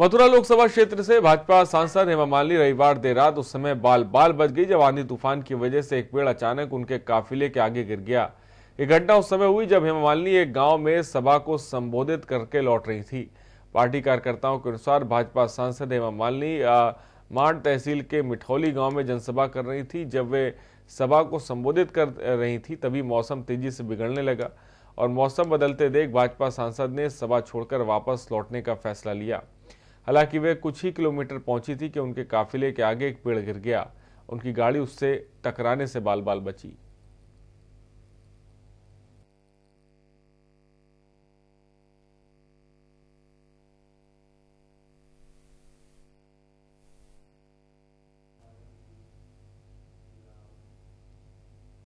मथुरा लोकसभा क्षेत्र से भाजपा सांसद हेमा मालिनी रविवार देर रात उस समय बाल बाल बच गई जब आंधी तूफान की वजह से एक पेड़ अचानक उनके काफिले के आगे गिर गया ये घटना उस समय हुई जब हेमा मालिनी एक गांव में सभा को संबोधित करके लौट रही थी पार्टी कार्यकर्ताओं के अनुसार भाजपा सांसद हेमा मालिनी मांड तहसील के मिठौली गांव में जनसभा कर रही थी जब वे सभा को संबोधित कर रही थी तभी मौसम तेजी से बिगड़ने लगा और मौसम बदलते देख भाजपा सांसद ने सभा छोड़कर वापस लौटने का फैसला लिया हालांकि वे कुछ ही किलोमीटर पहुंची थी कि उनके काफिले के आगे एक पेड़ गिर गया उनकी गाड़ी उससे टकराने से बाल बाल बची